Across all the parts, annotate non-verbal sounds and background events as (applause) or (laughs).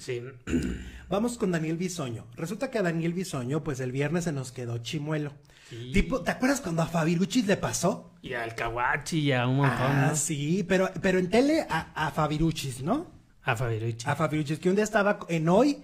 Sí. Vamos con Daniel Bisoño. Resulta que a Daniel Bisoño, pues el viernes se nos quedó chimuelo. Tipo, ¿te acuerdas cuando a Fabiruchis le pasó? Y al Kawachi y a un montón. Ah, sí, pero, pero en tele a, Fabiruchis, ¿no? A Fabiruchis. A Fabiruchis, que un día estaba en hoy,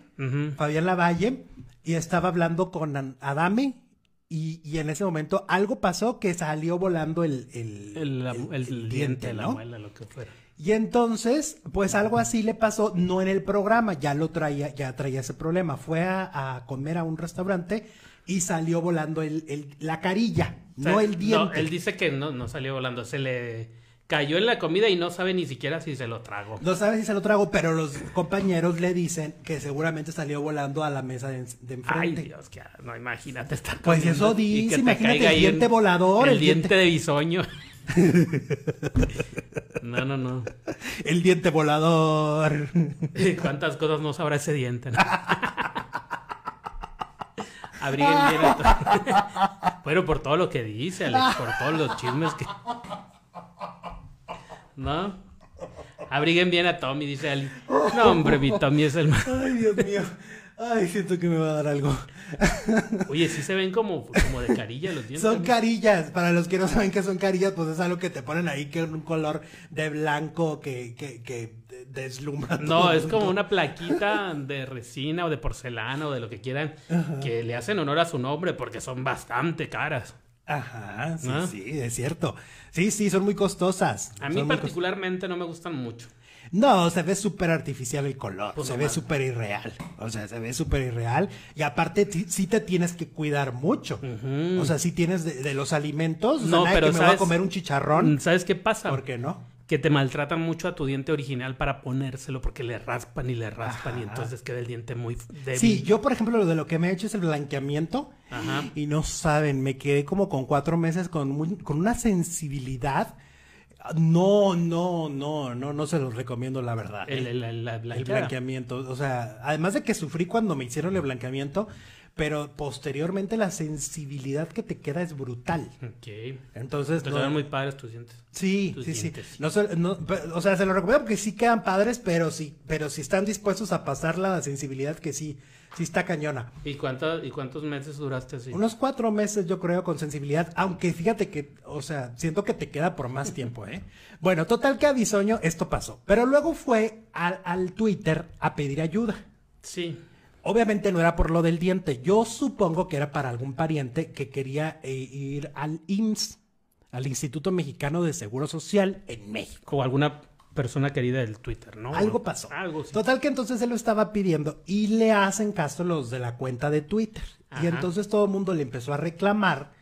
Fabián Lavalle, y estaba hablando con Adame y, y, en ese momento algo pasó que salió volando el, el, diente, la muela, lo que fuera. Y entonces, pues algo así le pasó, no en el programa, ya lo traía, ya traía ese problema. Fue a, comer a un restaurante y salió volando el, la carilla, no el diente. No, él dice que no, no salió volando, se le cayó en la comida y no sabe ni siquiera si se lo trago. No sabe si se lo trago, pero los compañeros le dicen que seguramente salió volando a la mesa de, enfrente. Ay, Dios, que ah, no, imagínate estar Pues eso dice, imagínate el diente volador. El, diente, de bisoño. (laughs) No, no, no. El diente volador. (laughs) ¿Cuántas cosas no sabrá ese diente? No? (laughs) el Bueno, por todo lo que dice, Alex, por todos los chismes que... ¿no? Abriguen bien a Tommy, dice Ali. No, hombre, mi Tommy es el más. Ay, Dios mío. Ay, siento que me va a dar algo. Oye, sí se ven como, como de carilla los dientes. Son carillas. Para los que no saben que son carillas, pues es algo que te ponen ahí que es un color de blanco que, que, que deslumbra. no, es como una plaquita de resina o de porcelana o de lo que quieran que le hacen honor a su nombre porque son bastante caras. Ajá, sí, sí, es cierto. Sí, sí, son muy costosas. A mí particularmente no me gustan mucho. No, se ve súper artificial el color, pues se ve súper irreal, o sea, se ve súper irreal y aparte sí te tienes que cuidar mucho, o sea, si tienes de, los alimentos, no, pero que me va a comer un chicharrón. ¿Sabes qué pasa? ¿Por qué no? que te maltratan mucho a tu diente original para ponérselo porque le raspan y le raspan y entonces queda el diente muy débil. Sí, yo por ejemplo lo de lo que me he hecho es el blanqueamiento y no saben, me quedé como con cuatro meses con, con una sensibilidad. No, no, no, no, no se los recomiendo, la verdad. El, ¿eh? el blanqueamiento. O sea, además de que sufrí cuando me hicieron el blanqueamiento, pero posteriormente la sensibilidad que te queda es brutal. Ok. Entonces. Te quedan muy padres tus dientes. Sí, sí, sí. No, o sea, se lo recomiendo porque sí quedan padres, pero sí, pero si están dispuestos a pasar la sensibilidad que sí, sí está cañona. ¿Y, cuánto, ¿Y cuántos meses duraste así? Unos cuatro meses, yo creo, con sensibilidad, aunque fíjate que, o sea, siento que te queda por más tiempo, ¿eh? Bueno, total que a esto pasó. Pero luego fue al, al Twitter a pedir ayuda. Sí. Obviamente no era por lo del diente. Yo supongo que era para algún pariente que quería eh, ir al IMSS, al Instituto Mexicano de Seguro Social en México. O alguna persona querida del Twitter, ¿no? Algo pasó. Total que entonces él lo estaba pidiendo y le hacen caso los de la cuenta de Twitter. Y entonces todo el mundo le empezó a reclamar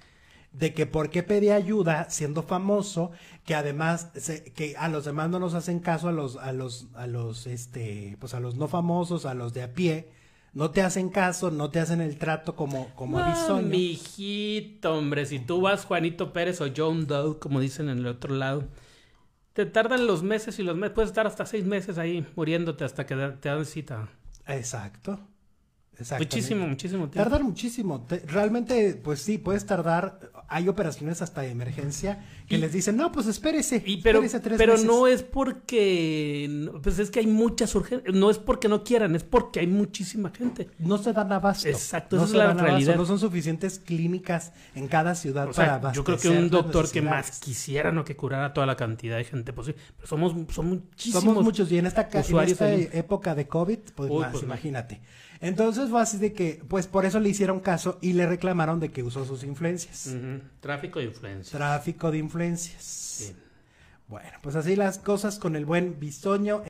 de que por qué pedía ayuda siendo famoso, que además que a los demás no nos hacen caso a los a los a los este, pues a los no famosos, a los de a pie no te hacen caso, no te hacen el trato como, como no, Mijito, hombre, si tú vas Juanito Pérez o John Doe, como dicen en el otro lado, te tardan los meses y los meses, puedes estar hasta seis meses ahí muriéndote hasta que te dan cita. Exacto. Muchísimo, muchísimo tiempo. Tardar muchísimo. realmente, pues sí, puedes tardar. Hay operaciones hasta de emergencia que les dicen, no, pues espérese. pero pero no es porque. Pues es que hay muchas urgencias. No es porque no quieran, es porque hay muchísima gente. No se dan abasto. Exacto, no es la realidad. No son suficientes clínicas en cada ciudad o sea, Yo creo que un doctor que más quisiera no que curara toda la cantidad de gente posible. Pero somos, son muchísimos. Somos muchos. Y en esta, en esta época de COVID, pues, pues imagínate. Entonces fue así de que, pues por eso le hicieron caso y le reclamaron de que usó sus influencias. Tráfico de influencias. Tráfico de influencias. Sí. Bueno, pues así las cosas con el buen Bisoño.